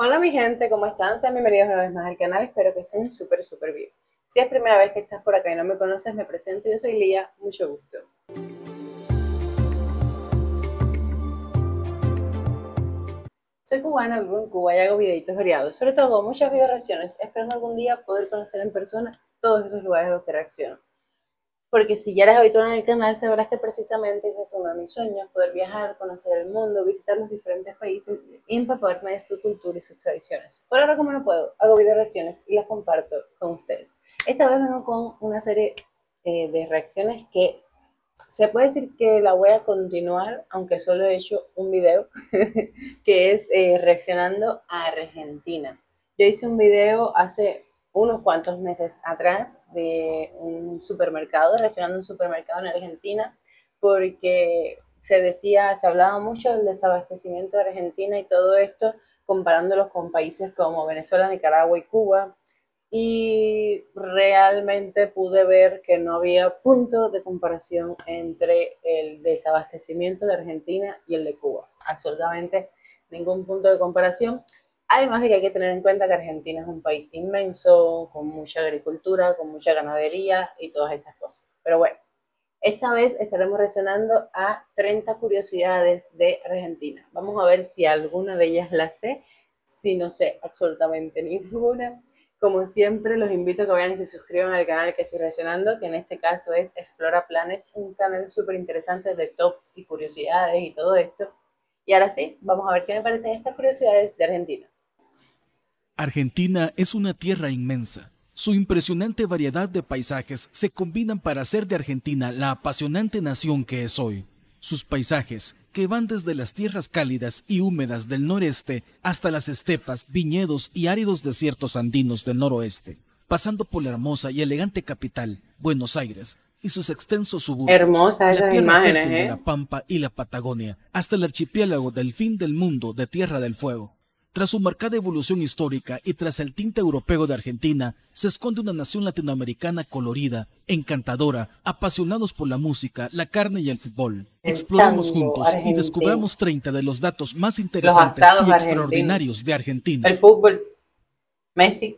Hola mi gente, ¿cómo están? Sean bienvenidos una vez más al canal, espero que estén súper súper bien. Si es primera vez que estás por acá y no me conoces, me presento, yo soy Lía, mucho gusto. Soy cubana, vivo en Cuba y hago videitos variados, sobre todo muchas videoreacciones, esperando algún día poder conocer en persona todos esos lugares a los que reacciono. Porque si ya eres habitual en el canal, sabrás que precisamente ese es uno de mis sueños, poder viajar, conocer el mundo, visitar los diferentes países y empaparme de su cultura y sus tradiciones. Por ahora, como no puedo, hago video reacciones y las comparto con ustedes. Esta vez vengo con una serie eh, de reacciones que se puede decir que la voy a continuar, aunque solo he hecho un video, que es eh, reaccionando a Argentina. Yo hice un video hace unos cuantos meses atrás de un supermercado, reaccionando un supermercado en Argentina, porque se decía, se hablaba mucho del desabastecimiento de Argentina y todo esto, comparándolos con países como Venezuela, Nicaragua y Cuba. Y realmente pude ver que no había punto de comparación entre el desabastecimiento de Argentina y el de Cuba. Absolutamente ningún punto de comparación. Además de que hay que tener en cuenta que Argentina es un país inmenso, con mucha agricultura, con mucha ganadería y todas estas cosas. Pero bueno, esta vez estaremos reaccionando a 30 curiosidades de Argentina. Vamos a ver si alguna de ellas la sé, si no sé absolutamente ninguna. Como siempre, los invito a que vayan y se suscriban al canal que estoy reaccionando, que en este caso es Explora Planet, un canal súper interesante de tops y curiosidades y todo esto. Y ahora sí, vamos a ver qué me parecen estas curiosidades de Argentina. Argentina es una tierra inmensa. Su impresionante variedad de paisajes se combinan para hacer de Argentina la apasionante nación que es hoy. Sus paisajes, que van desde las tierras cálidas y húmedas del noreste hasta las estepas, viñedos y áridos desiertos andinos del noroeste, pasando por la hermosa y elegante capital, Buenos Aires, y sus extensos suburbios, Hermosa la de ¿eh? la Pampa y la Patagonia, hasta el archipiélago del fin del mundo de Tierra del Fuego. Tras su marcada evolución histórica y tras el tinte europeo de Argentina, se esconde una nación latinoamericana colorida, encantadora, apasionados por la música, la carne y el fútbol. Exploramos juntos y descubramos 30 de los datos más interesantes y extraordinarios de Argentina. El fútbol, Messi.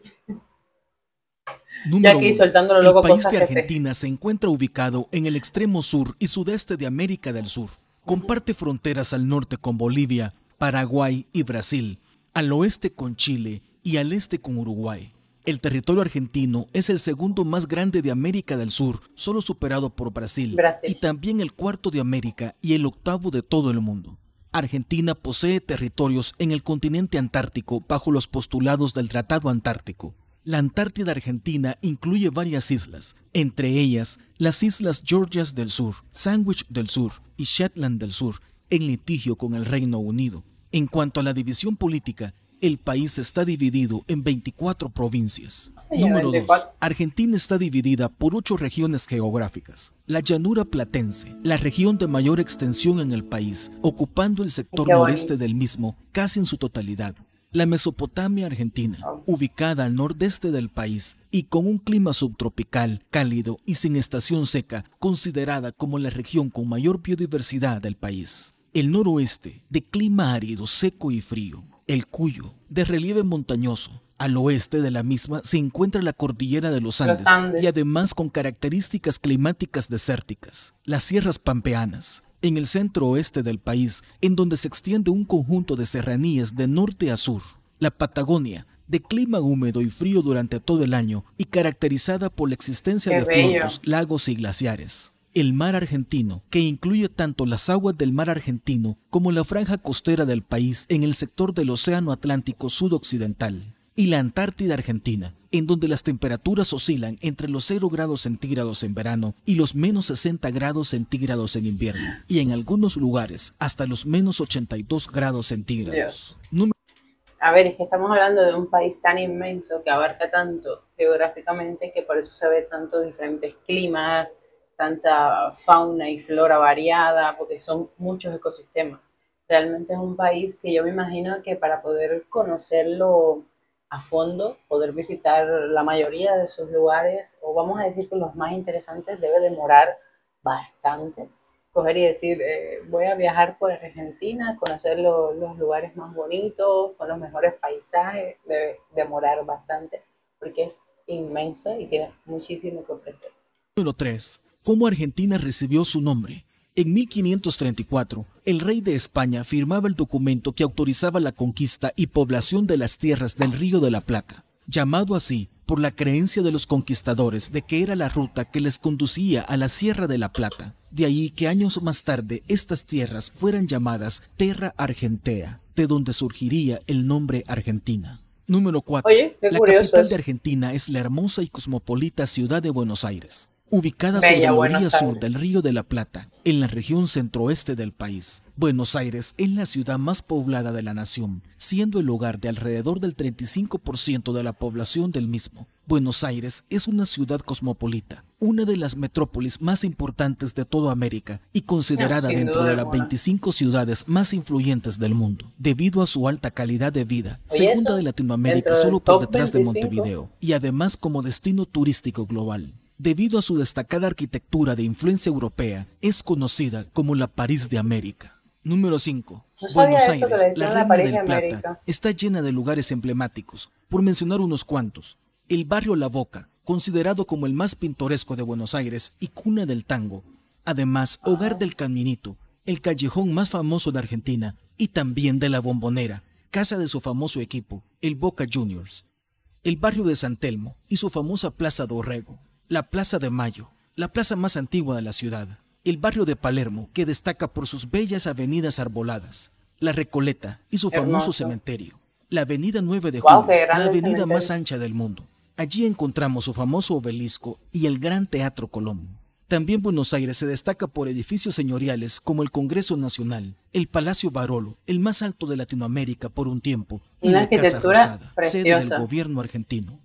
Número uno, el país de Argentina se encuentra ubicado en el extremo sur y sudeste de América del Sur. Comparte fronteras al norte con Bolivia, Paraguay y Brasil al oeste con Chile y al este con Uruguay. El territorio argentino es el segundo más grande de América del Sur, solo superado por Brasil, y también el cuarto de América y el octavo de todo el mundo. Argentina posee territorios en el continente antártico bajo los postulados del Tratado Antártico. La Antártida Argentina incluye varias islas, entre ellas las islas Georgias del Sur, Sandwich del Sur y Shetland del Sur, en litigio con el Reino Unido. En cuanto a la división política, el país está dividido en 24 provincias. Número 2. Argentina está dividida por 8 regiones geográficas. La llanura platense, la región de mayor extensión en el país, ocupando el sector noreste del mismo casi en su totalidad. La Mesopotamia argentina, ah. ubicada al nordeste del país y con un clima subtropical, cálido y sin estación seca, considerada como la región con mayor biodiversidad del país. El noroeste, de clima árido, seco y frío, el Cuyo, de relieve montañoso. Al oeste de la misma se encuentra la cordillera de los Andes, y además con características climáticas desérticas, las sierras pampeanas. En el centro oeste del país, en donde se extiende un conjunto de serranías de norte a sur, la Patagonia, de clima húmedo y frío durante todo el año y caracterizada por la existencia de bello. lagos y glaciares el mar argentino, que incluye tanto las aguas del mar argentino como la franja costera del país en el sector del Océano Atlántico Sudoccidental, y la Antártida Argentina, en donde las temperaturas oscilan entre los 0 grados centígrados en verano y los menos 60 grados centígrados en invierno, y en algunos lugares hasta los menos 82 grados centígrados. a ver, es que estamos hablando de un país tan inmenso que abarca tanto geográficamente que por eso se ve tantos diferentes climas, tanta fauna y flora variada, porque son muchos ecosistemas. Realmente es un país que yo me imagino que para poder conocerlo a fondo, poder visitar la mayoría de sus lugares, o vamos a decir que los más interesantes, debe demorar bastante. Coger y decir, eh, voy a viajar por Argentina, conocer los lugares más bonitos, con los mejores paisajes, debe demorar bastante, porque es inmenso y tiene muchísimo que ofrecer. Número 3 cómo Argentina recibió su nombre. En 1534, el rey de España firmaba el documento que autorizaba la conquista y población de las tierras del Río de la Plata, llamado así por la creencia de los conquistadores de que era la ruta que les conducía a la Sierra de la Plata. De ahí que años más tarde estas tierras fueran llamadas Terra Argentea, de donde surgiría el nombre Argentina. Número 4. la capital de Argentina es la hermosa y cosmopolita ciudad de Buenos Aires ubicada en sobre la orilla sur del Río de la Plata, en la región centroeste del país. Buenos Aires es la ciudad más poblada de la nación, siendo el hogar de alrededor del 35% de la población del mismo. Buenos Aires es una ciudad cosmopolita, una de las metrópolis más importantes de toda América y considerada dentro de las 25 ciudades más influyentes del mundo, debido a su alta calidad de vida, segunda de Latinoamérica solo por detrás de Montevideo, y además como destino turístico global debido a su destacada arquitectura de influencia europea, es conocida como la París de América. Número 5. Buenos Aires, la Reina del Plata, está llena de lugares emblemáticos, por mencionar unos cuantos. El barrio La Boca, considerado como el más pintoresco de Buenos Aires y cuna del tango. Además, Hogar del Caminito, el callejón más famoso de Argentina y también de la Bombonera, casa de su famoso equipo, el Boca Juniors. El barrio de San Telmo y su famosa Plaza Dorrego. La Plaza de Mayo, la plaza más antigua de la ciudad, el barrio de Palermo, que destaca por sus bellas avenidas arboladas, la Recoleta y su famoso cementerio, la Avenida 9 de Julio, la avenida más ancha del mundo. Allí encontramos su famoso obelisco y el Gran Teatro Colón. También Buenos Aires se destaca por edificios señoriales como el Congreso Nacional, el Palacio Barolo, el más alto de Latinoamérica por un tiempo, y la Casa Rosada, sede del gobierno argentino.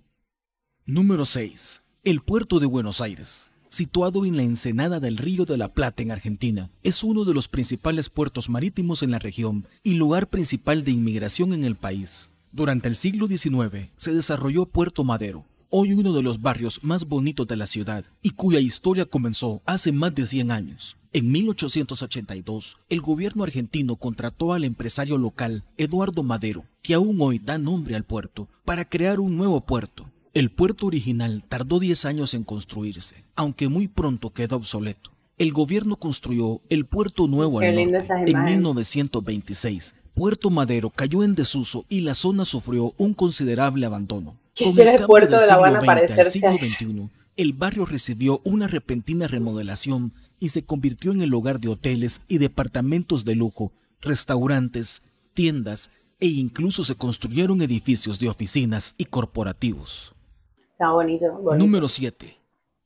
Número 6. El puerto de Buenos Aires, situado en la ensenada del Río de la Plata en Argentina, es uno de los principales puertos marítimos en la región y lugar principal de inmigración en el país. Durante el siglo XIX se desarrolló Puerto Madero, hoy uno de los barrios más bonitos de la ciudad y cuya historia comenzó hace más de 100 años. En 1882, el gobierno argentino contrató al empresario local Eduardo Madero, que aún hoy da nombre al puerto, para crear un nuevo puerto, el puerto original tardó 10 años en construirse, aunque muy pronto quedó obsoleto. El gobierno construyó el puerto nuevo en 1926. Puerto Madero cayó en desuso y la zona sufrió un considerable abandono. Quisiera el, puerto de La siglo XXI, el barrio recibió una repentina remodelación y se convirtió en el hogar de hoteles y departamentos de lujo, restaurantes, tiendas e incluso se construyeron edificios de oficinas y corporativos. Número 7.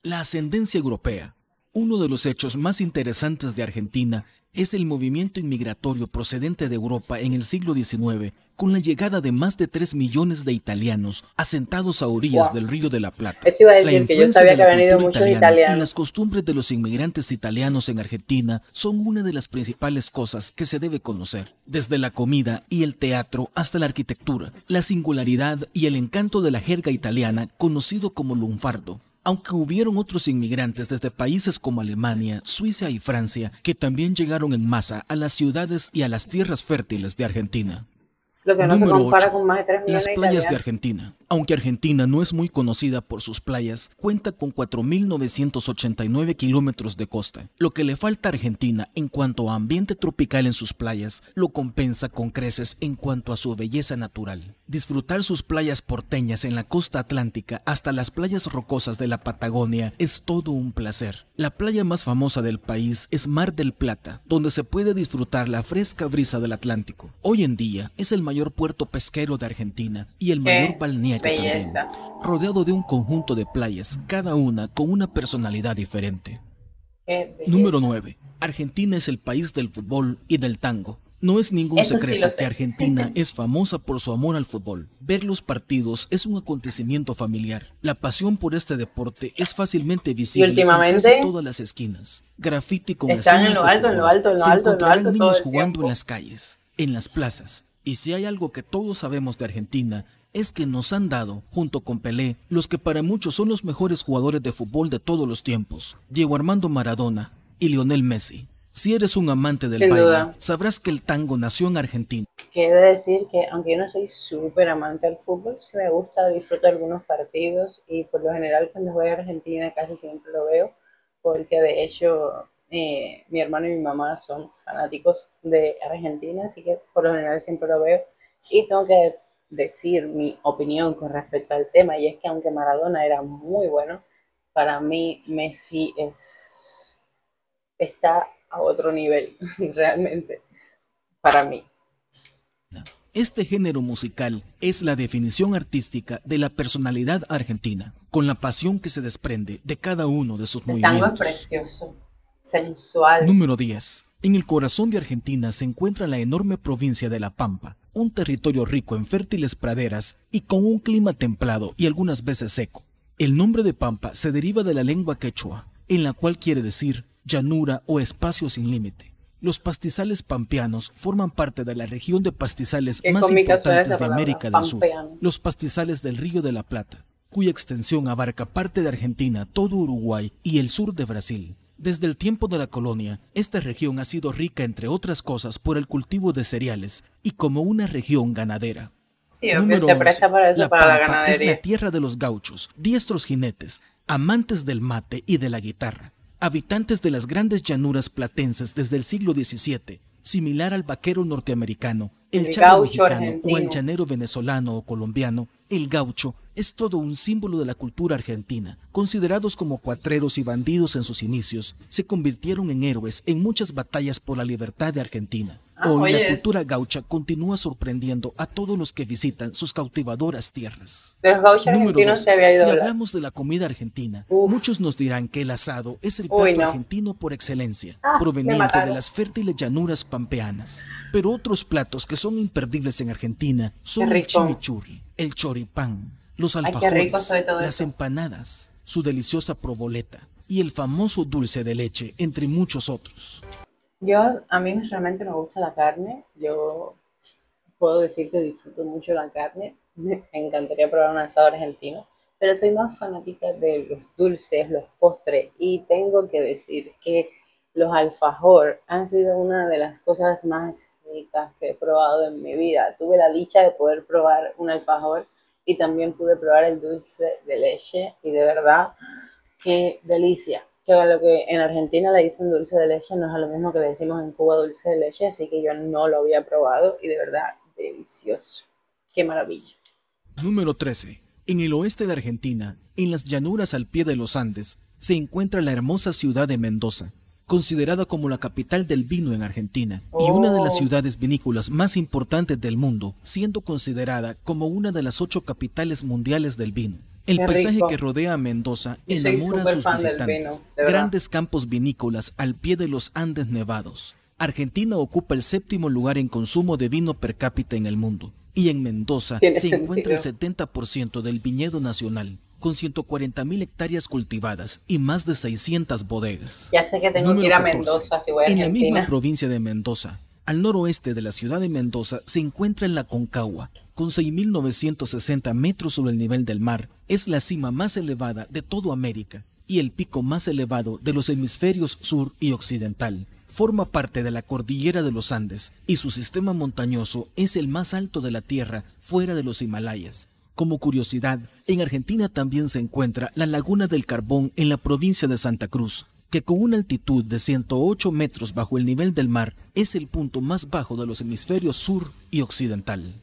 La ascendencia europea. Uno de los hechos más interesantes de Argentina es el movimiento inmigratorio procedente de Europa en el siglo XIX, con la llegada de más de 3 millones de italianos asentados a orillas del río de la Plata. Eso iba a decir que yo sabía que las costumbres de los inmigrantes italianos en Argentina son una de las principales cosas que se debe conocer, desde la comida y el teatro hasta la arquitectura, la singularidad y el encanto de la jerga italiana conocido como lunfardo aunque hubieron otros inmigrantes desde países como Alemania, Suiza y Francia que también llegaron en masa a las ciudades y a las tierras fértiles de Argentina. Lo que con más de Las playas de Argentina. Aunque Argentina no es muy conocida por sus playas, cuenta con 4.989 kilómetros de costa. Lo que le falta a Argentina en cuanto a ambiente tropical en sus playas lo compensa con creces en cuanto a su belleza natural. Disfrutar sus playas porteñas en la costa atlántica hasta las playas rocosas de la Patagonia es todo un placer. La playa más famosa del país es Mar del Plata, donde se puede disfrutar la fresca brisa del Atlántico. Hoy en día es el mayor puerto pesquero de Argentina y el mayor balneario Belleza. rodeado de un conjunto de playas, cada una con una personalidad diferente. Número 9. Argentina es el país del fútbol y del tango. No es ningún secreto que Argentina es famosa por su amor al fútbol. Ver los partidos es un acontecimiento familiar. La pasión por este deporte es fácilmente visible en todas las esquinas. Graffiti con están en lo, alto, en lo alto, en lo alto, niños jugando en las calles, en las plazas. Y si hay algo que todos sabemos de Argentina es que nos han dado, junto con Pelé, los que para muchos son los mejores jugadores de fútbol de todos los tiempos, Diego Armando Maradona y Lionel Messi. Si eres un amante del Sin sabrás que el tango nació en Argentina. Quiero decir que aunque yo no soy súper amante del fútbol, sí me gusta, disfruto algunos partidos y por lo general cuando voy a Argentina casi siempre lo veo, porque de hecho eh, mi hermano y mi mamá son fanáticos de Argentina, así que por lo general siempre lo veo. Y tengo que decir mi opinión con respecto al tema, y es que aunque Maradona era muy bueno, para mí Messi es, está a otro nivel, realmente, para mí. Este género musical es la definición artística de la personalidad argentina, con la pasión que se desprende de cada uno de sus El movimientos. Tango precioso, sensual. Número 10. En el corazón de Argentina se encuentra la enorme provincia de La Pampa, un territorio rico en fértiles praderas y con un clima templado y algunas veces seco. El nombre de Pampa se deriva de la lengua quechua, en la cual quiere decir llanura o espacio sin límite. Los pastizales pampeanos forman parte de la región de pastizales más importantes de América del Sur, los pastizales del Río de la Plata, cuya extensión abarca parte de Argentina, todo Uruguay y el sur de Brasil. Desde el tiempo de la colonia, esta región ha sido rica, entre otras cosas, por el cultivo de cereales y como una región ganadera. Sí, se para eso, la Es la tierra de los gauchos, diestros jinetes, amantes del mate y de la guitarra, habitantes de las grandes llanuras platenses desde el siglo XVII, similar al vaquero norteamericano, el, el mexicano o el llanero venezolano o colombiano, el gaucho es todo un símbolo de la cultura argentina. Considerados como cuatreros y bandidos en sus inicios, se convirtieron en héroes en muchas batallas por la libertad de Argentina. Ah, Hoy la cultura gaucha continúa sorprendiendo a todos los que visitan sus cautivadoras tierras. Pero los se había ido. Si hablamos de la comida argentina, muchos nos dirán que el asado es el plato argentino por excelencia, ah, proveniente de las fértiles llanuras pampeanas. Pero otros platos que son imperdibles en Argentina son el chimichurri, el choripán, los alfajores, las empanadas, su deliciosa provoleta y el famoso dulce de leche, entre muchos otros. Yo, a mí realmente me gusta la carne. Yo puedo decir que disfruto mucho la carne. Me encantaría probar un asado argentino. Pero soy más fanática de los dulces, los postres. Y tengo que decir que los alfajor han sido una de las cosas más ricas que he probado en mi vida. Tuve la dicha de poder probar un alfajor y también pude probar el dulce de leche y de verdad, qué delicia. Que lo que en Argentina le dicen dulce de leche no es lo mismo que le decimos en Cuba dulce de leche, así que yo no lo había probado y de verdad, delicioso. Qué maravilla. Número 13. En el oeste de Argentina, en las llanuras al pie de los Andes, se encuentra la hermosa ciudad de Mendoza, considerada como la capital del vino en Argentina y una de las oh. ciudades vinícolas más importantes del mundo, siendo considerada como una de las ocho capitales mundiales del vino. El paisaje que rodea a Mendoza enamora a sus visitantes. Grandes campos vinícolas al pie de los Andes nevados. Argentina ocupa el séptimo lugar en consumo de vino per cápita en el mundo. Y en Mendoza se encuentra el 70% del viñedo nacional, con 140.000 hectáreas cultivadas y más de 600 bodegas. Ya sé que tengo que ir a Mendoza si voy a Argentina. En la misma provincia de Mendoza, al noroeste de la ciudad de Mendoza, se encuentra en la Concagua. Con 6.960 metros sobre el nivel del mar, es la cima más elevada de toda América y el pico más elevado de los hemisferios sur y occidental. Forma parte de la cordillera de los Andes y su sistema montañoso es el más alto de la Tierra fuera de los Himalayas como curiosidad, en Argentina también se encuentra la Laguna del Carbón en la provincia de Santa Cruz, que con una altitud de 108 metros bajo el nivel del mar es el punto más bajo de los hemisferios sur y occidental.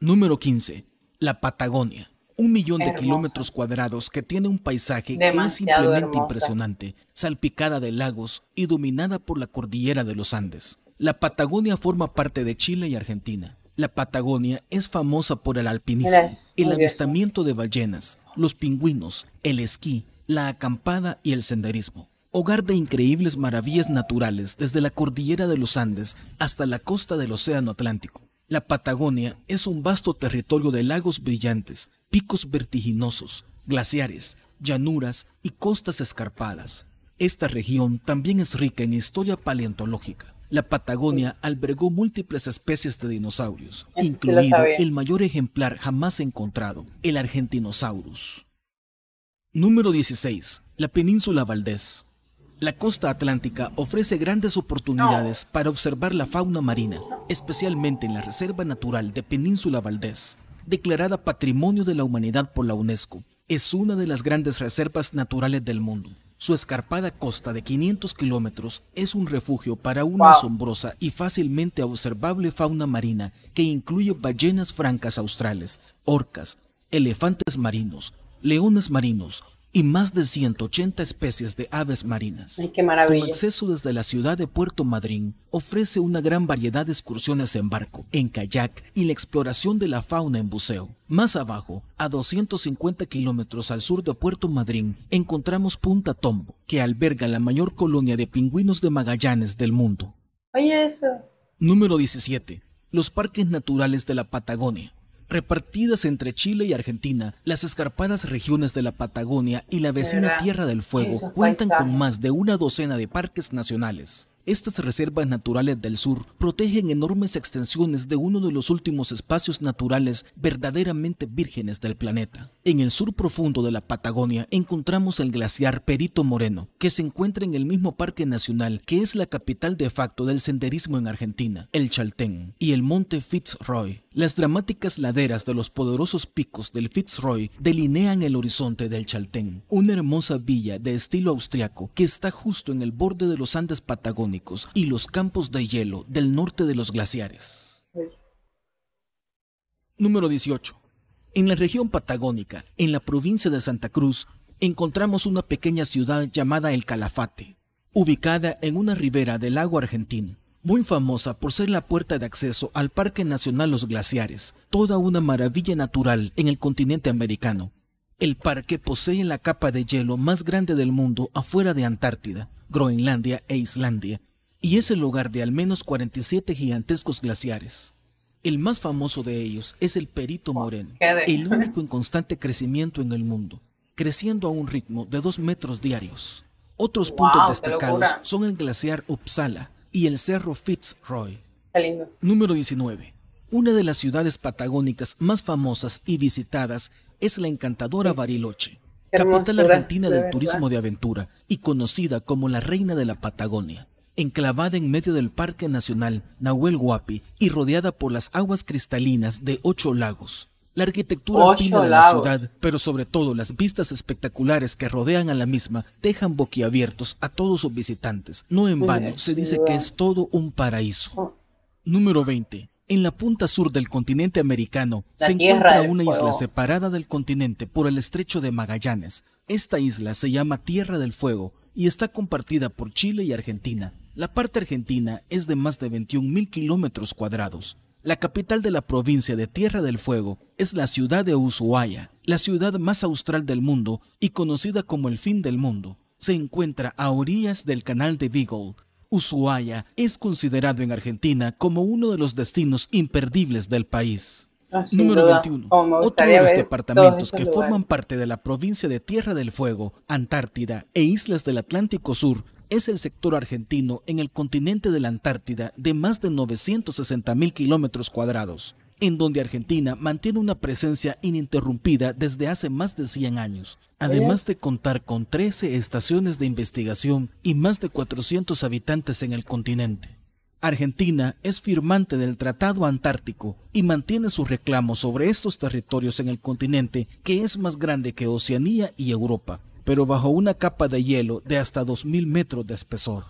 Número 15. La Patagonia. Un millón de kilómetros cuadrados que tiene un paisaje que es simplemente impresionante, salpicada de lagos y dominada por la cordillera de los Andes. La Patagonia forma parte de Chile y Argentina, la Patagonia es famosa por el alpinismo, el avistamiento de ballenas, los pingüinos, el esquí, la acampada y el senderismo. Hogar de increíbles maravillas naturales desde la cordillera de los Andes hasta la costa del Océano Atlántico. La Patagonia es un vasto territorio de lagos brillantes, picos vertiginosos, glaciares, llanuras y costas escarpadas. Esta región también es rica en historia paleontológica. La Patagonia albergó múltiples especies de dinosaurios, incluido el mayor ejemplar jamás encontrado, el Argentinosaurus. Número 16. La península Valdés. La costa atlántica ofrece grandes oportunidades para observar la fauna marina, especialmente en la Reserva Natural de Península Valdés, declarada Patrimonio de la Humanidad por la UNESCO. Es una de las grandes reservas naturales del mundo. Su escarpada costa de 500 kilómetros es un refugio para una asombrosa y fácilmente observable fauna marina que incluye ballenas francas australes, orcas, elefantes marinos, leones marinos, y más de 180 especies de aves marinas. Ay, qué maravilla. acceso desde la ciudad de Puerto Madryn, ofrece una gran variedad de excursiones en barco, en kayak y la exploración de la fauna en buceo. Más abajo, a 250 kilómetros al sur de Puerto Madryn, encontramos Punta Tombo, que alberga la mayor colonia de pingüinos de Magallanes del mundo. Oye eso. Número 17. Los parques naturales de la Patagonia. Repartidas entre Chile y Argentina, las escarpadas regiones de la Patagonia y la vecina Tierra del Fuego cuentan con más de una docena de parques nacionales. Estas reservas naturales del sur protegen enormes extensiones de uno de los últimos espacios naturales verdaderamente vírgenes del planeta. En el sur profundo de la Patagonia encontramos el glaciar Perito Moreno, que se encuentra en el mismo parque nacional que es la capital de facto del senderismo en Argentina, el Chaltén, y el monte Fitzroy. Las dramáticas laderas de los poderosos picos del Fitzroy delinean el horizonte del Chaltén, una hermosa villa de estilo austriaco que está justo en el borde de los Andes patagónicos y los campos de hielo del norte de los glaciares. Número 18. En la región patagónica, en la provincia de Santa Cruz, encontramos una pequeña ciudad llamada El Calafate, ubicada en una ribera del lago argentino, muy famosa por ser la puerta de acceso al Parque Nacional Los Glaciares, toda una maravilla natural en el continente americano, el parque posee la capa de hielo más grande del mundo afuera de Antártida, Groenlandia e Islandia, y es el hogar de al menos 47 gigantescos glaciares. El más famoso de ellos es el Perito Moreno, el único en constante crecimiento en el mundo, creciendo a un ritmo de 2 metros diarios. Otros puntos destacados son el glaciar Uppsala y el cerro Fitzroy. Número 19. Una de las ciudades patagónicas más famosas y visitadas es la encantadora Bariloche, capital argentina del turismo de aventura y conocida como la reina de la Patagonia. Enclavada en medio del Parque Nacional Nahuel Huapi y rodeada por las aguas cristalinas de ocho lagos, la arquitectura alpina de la ciudad, pero sobre todo las vistas espectaculares que rodean a la misma, dejan boquiabiertos a todos sus visitantes. No en vano se dice que es todo un paraíso. Oh. Número 20. En la punta sur del continente americano se encuentra una isla separada del continente por el estrecho de Magallanes. Esta isla se llama Tierra del Fuego y está compartida por Chile y Argentina. La parte argentina es de más de 21.000 kilómetros cuadrados. La capital de la provincia de Tierra del Fuego es la ciudad de Ushuaia, la ciudad más austral del mundo y conocida como el fin del mundo. Se encuentra a orillas del canal de Beagle, Ushuaia es considerado en Argentina como uno de los destinos imperdibles del país. Ah, Número 21. Otro de los departamentos que forman parte de la provincia de Tierra del Fuego, Antártida e Islas del Atlántico Sur es el sector argentino en el continente de la Antártida de más de 960 mil kilómetros cuadrados, en donde Argentina mantiene una presencia ininterrumpida desde hace más de 100 años, Además de contar con 13 estaciones de investigación y más de 400 habitantes en el continente. Argentina es firmante del Tratado Antártico y mantiene sus reclamos sobre estos territorios en el continente que es más grande que Oceanía y Europa, pero bajo una capa de hielo de hasta 2.000 metros de espesor.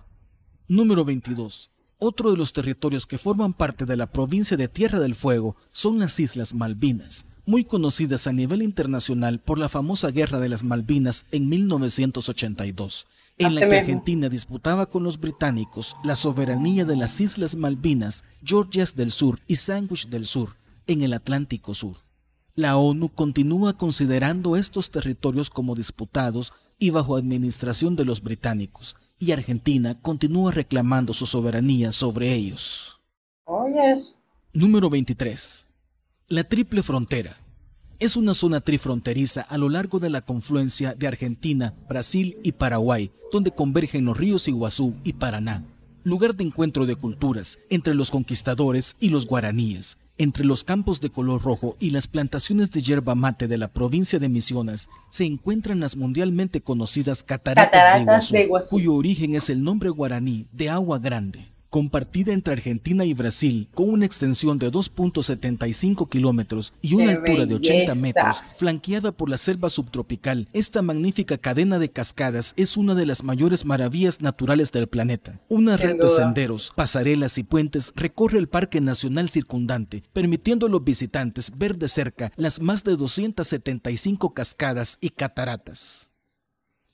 Número 22. Otro de los territorios que forman parte de la provincia de Tierra del Fuego son las Islas Malvinas, muy conocidas a nivel internacional por la famosa Guerra de las Malvinas en 1982, en la que Argentina disputaba con los británicos la soberanía de las Islas Malvinas, Georgias del Sur y Sandwich del Sur, en el Atlántico Sur. La ONU continúa considerando estos territorios como disputados y bajo administración de los británicos, y Argentina continúa reclamando su soberanía sobre ellos. Oh, Número 23. La Triple Frontera es una zona trifronteriza a lo largo de la confluencia de Argentina, Brasil y Paraguay, donde convergen los ríos Iguazú y Paraná, lugar de encuentro de culturas entre los conquistadores y los guaraníes, entre los campos de color rojo y las plantaciones de yerba mate de la provincia de Misiones se encuentran las mundialmente conocidas cataratas, de Iguazú, cuyo origen es el nombre guaraní de agua grande compartida entre Argentina y Brasil, con una extensión de 2.75 kilómetros y una altura de 80 metros, flanqueada por la selva subtropical, esta magnífica cadena de cascadas es una de las mayores maravillas naturales del planeta. Una red de senderos, pasarelas y puentes recorre el Parque Nacional circundante, permitiendo a los visitantes ver de cerca las más de 275 cascadas y cataratas.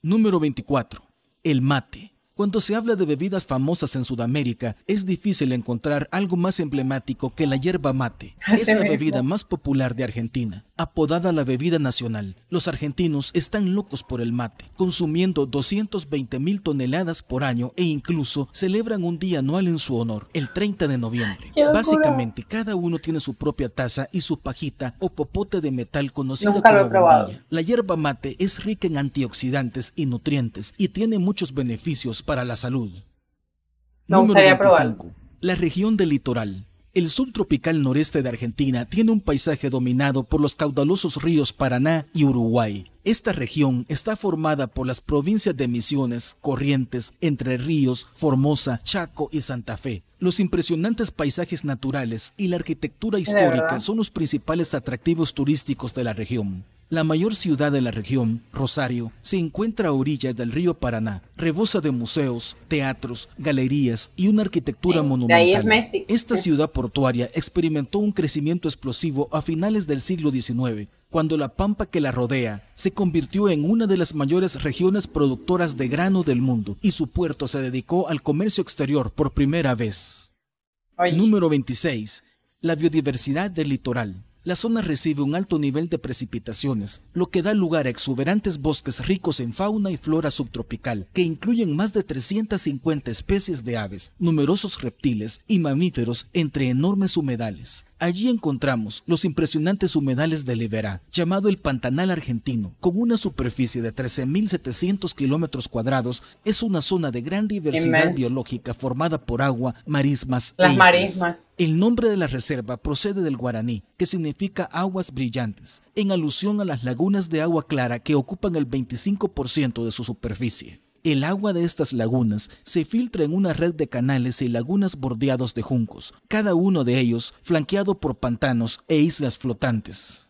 Número 24. El mate. Cuando se habla de bebidas famosas en Sudamérica, es difícil encontrar algo más emblemático que la hierba mate. Es la bebida más popular de Argentina, apodada la bebida nacional. Los argentinos están locos por el mate, consumiendo 220 mil toneladas por año e incluso celebran un día anual en su honor, el 30 de noviembre. Básicamente, cada uno tiene su propia taza y su pajita o popote de metal conocido como bombilla. La hierba mate es rica en antioxidantes y nutrientes y tiene muchos beneficios para para la salud. Número 25. La región del litoral. El subtropical noreste de Argentina tiene un paisaje dominado por los caudalosos ríos Paraná y Uruguay. Esta región está formada por las provincias de Misiones, Corrientes, Entre Ríos, Formosa, Chaco y Santa Fe. Los impresionantes paisajes naturales y la arquitectura histórica son los principales atractivos turísticos de la región. La mayor ciudad de la región, Rosario, se encuentra a orillas del río Paraná. Rebosa de museos, teatros, galerías y una arquitectura monumental. Esta ciudad portuaria experimentó un crecimiento explosivo a finales del siglo XIX, cuando la pampa que la rodea se convirtió en una de las mayores regiones productoras de grano del mundo y su puerto se dedicó al comercio exterior por primera vez. Número 26. La biodiversidad del litoral. La zona recibe un alto nivel de precipitaciones, lo que da lugar a exuberantes bosques ricos en fauna y flora subtropical, que incluyen más de 350 especies de aves, numerosos reptiles y mamíferos entre enormes humedales. Allí encontramos los impresionantes humedales de Liberá, llamado el Pantanal Argentino, con una superficie de 13.700 kilómetros cuadrados. Es una zona de gran diversidad biológica formada por agua, marismas e las marismas. El nombre de la reserva procede del guaraní, que significa aguas brillantes, en alusión a las lagunas de agua clara que ocupan el 25% de su superficie. El agua de estas lagunas se filtra en una red de canales y lagunas bordeados de juncos, cada uno de ellos flanqueado por pantanos e islas flotantes.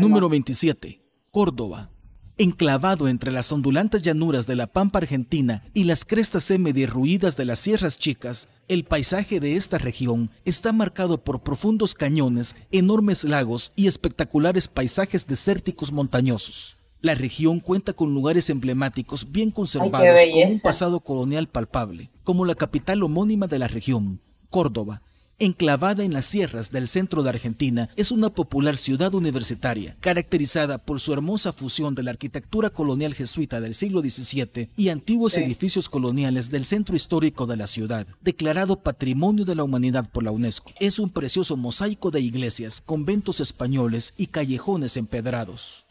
Número 27. Córdoba. Enclavado entre las ondulantes llanuras de la Pampa Argentina y las crestas semidirruidas de las Sierras Chicas, el paisaje de esta región está marcado por profundos cañones, enormes lagos y espectaculares paisajes desérticos montañosos. La región cuenta con lugares emblemáticos bien conservados con un pasado colonial palpable, como la capital homónima de la región, Córdoba, enclavada en las sierras del centro de Argentina, es una popular ciudad universitaria, caracterizada por su hermosa fusión de la arquitectura colonial jesuita del siglo XVII y antiguos edificios coloniales del centro histórico de la ciudad, declarado Patrimonio de la Humanidad por la UNESCO. Es un precioso mosaico de iglesias, conventos españoles y callejones empedrados.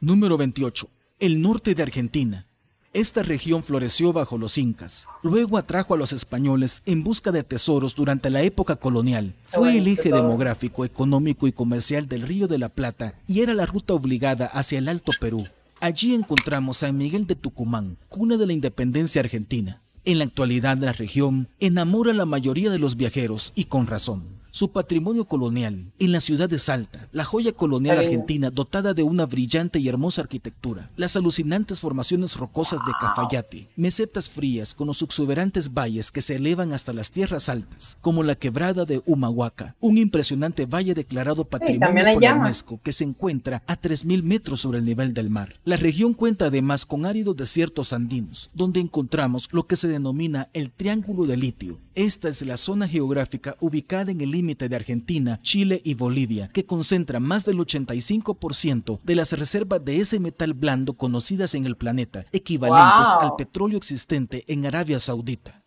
Número 28. El norte de Argentina. Esta región floreció bajo los incas. Luego atrajo a los españoles en busca de tesoros durante la época colonial. Fue el eje demográfico, económico y comercial del Río de la Plata y era la ruta obligada hacia el Alto Perú. Allí encontramos San Miguel de Tucumán, cuna de la independencia argentina. En la actualidad la región enamora a la mayoría de los viajeros y con razón su patrimonio colonial en la ciudad de Salta, la joya colonial argentina dotada de una brillante y hermosa arquitectura, las alucinantes formaciones rocosas de Cafayate, mesetas frías con los exuberantes valles que se elevan hasta las tierras altas, como la quebrada de Humahuaca, un impresionante valle declarado patrimonio de por la UNESCO que se encuentra a 3.000 metros sobre el nivel del mar. La región cuenta además con áridos desiertos andinos, donde encontramos lo que se denomina el Triángulo de Litio. Esta es la zona geográfica ubicada en el límite de Argentina, Chile y Bolivia, que concentra más del 85% de las reservas de ese metal blando conocidas en el planeta, equivalentes al petróleo existente en Arabia Saudita.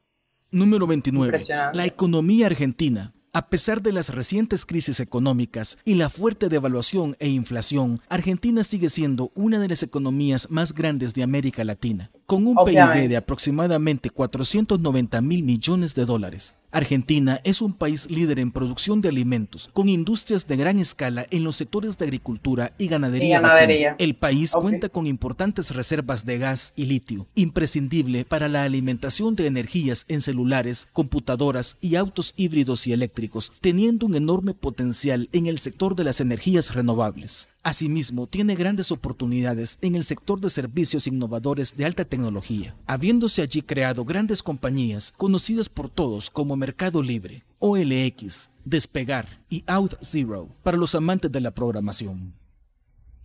Número 29. La economía argentina. A pesar de las recientes crisis económicas y la fuerte devaluación e inflación, Argentina sigue siendo una de las economías más grandes de América Latina, con un PIB de aproximadamente 490 mil millones de dólares, Argentina es un país líder en producción de alimentos, con industrias de gran escala en los sectores de agricultura y ganadería. El país cuenta con importantes reservas de gas y litio, imprescindible para la alimentación de energías en celulares, computadoras y autos híbridos y eléctricos, teniendo un enorme potencial en el sector de las energías renovables. Asimismo, tiene grandes oportunidades en el sector de servicios innovadores de alta tecnología, habiéndose allí creado grandes compañías conocidas por todos como Mercado Libre, OLX, Despegar y OutZero para los amantes de la programación.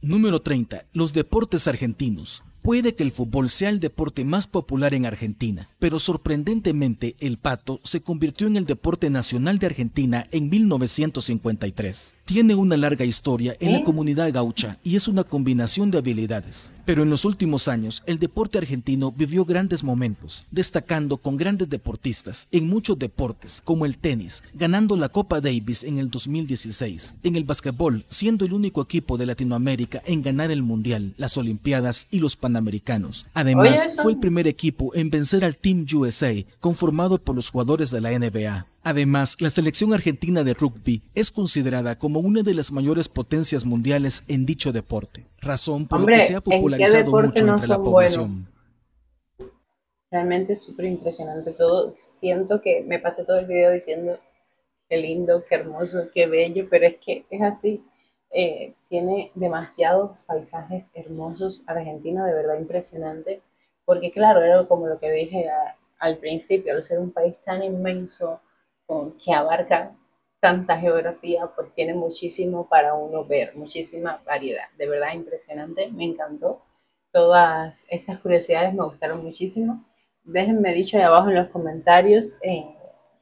Número 30. Los deportes argentinos. Puede que el fútbol sea el deporte más popular en Argentina, pero sorprendentemente el pato se convirtió en el deporte nacional de Argentina en 1953 tiene una larga historia en la oh. comunidad gaucha y es una combinación de habilidades. Pero en los últimos años, el deporte argentino vivió grandes momentos, destacando con grandes deportistas en muchos deportes, como el tenis, ganando la Copa Davis en el 2016, en el básquetbol, siendo el único equipo de Latinoamérica en ganar el Mundial, las Olimpiadas y los Panamericanos. Además, fue el primer equipo en vencer al Team USA, conformado por los jugadores de la NBA. Además, la selección argentina de rugby es considerada como una de las mayores potencias mundiales en dicho deporte, razón por la que se ha popularizado mucho entre la población. Realmente es súper impresionante todo. Siento que me pasé todo el video diciendo qué lindo, qué hermoso, qué bello, pero es que es así. Eh, tiene demasiados paisajes hermosos. Argentina, de verdad impresionante, porque claro, era como lo que dije al principio, al ser un país tan inmenso que abarca tanta geografía, pues tiene muchísimo para uno ver, muchísima variedad. De verdad impresionante, me encantó. Todas estas curiosidades me gustaron muchísimo. Déjenme dicho ahí abajo en los comentarios eh,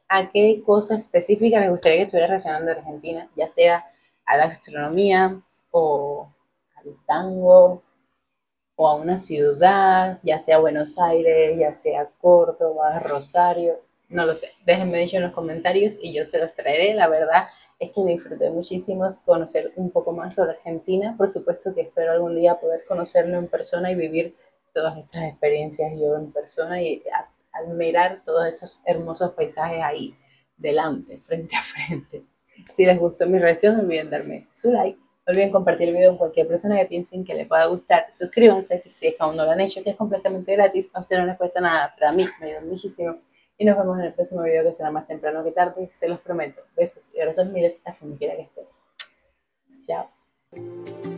a qué cosa específica les gustaría que estuviera relacionando Argentina, ya sea a la gastronomía o al tango o a una ciudad, ya sea Buenos Aires, ya sea Córdoba, Rosario, no lo sé, déjenme dicho en los comentarios y yo se los traeré. La verdad es que disfruté muchísimo conocer un poco más sobre Argentina. Por supuesto que espero algún día poder conocerlo en persona y vivir todas estas experiencias yo en persona y admirar todos estos hermosos paisajes ahí, delante, frente a frente. Si les gustó mi reacción, no olviden darme su like. No olviden compartir el video con cualquier persona que piensen que les pueda gustar. Suscríbanse si es que aún no lo han hecho, que es completamente gratis. A usted no les cuesta nada, pero a mí me ayuda muchísimo y nos vemos en el próximo video que será más temprano que tarde, se los prometo. Besos y abrazos miles a quien quiera que esté. Chao.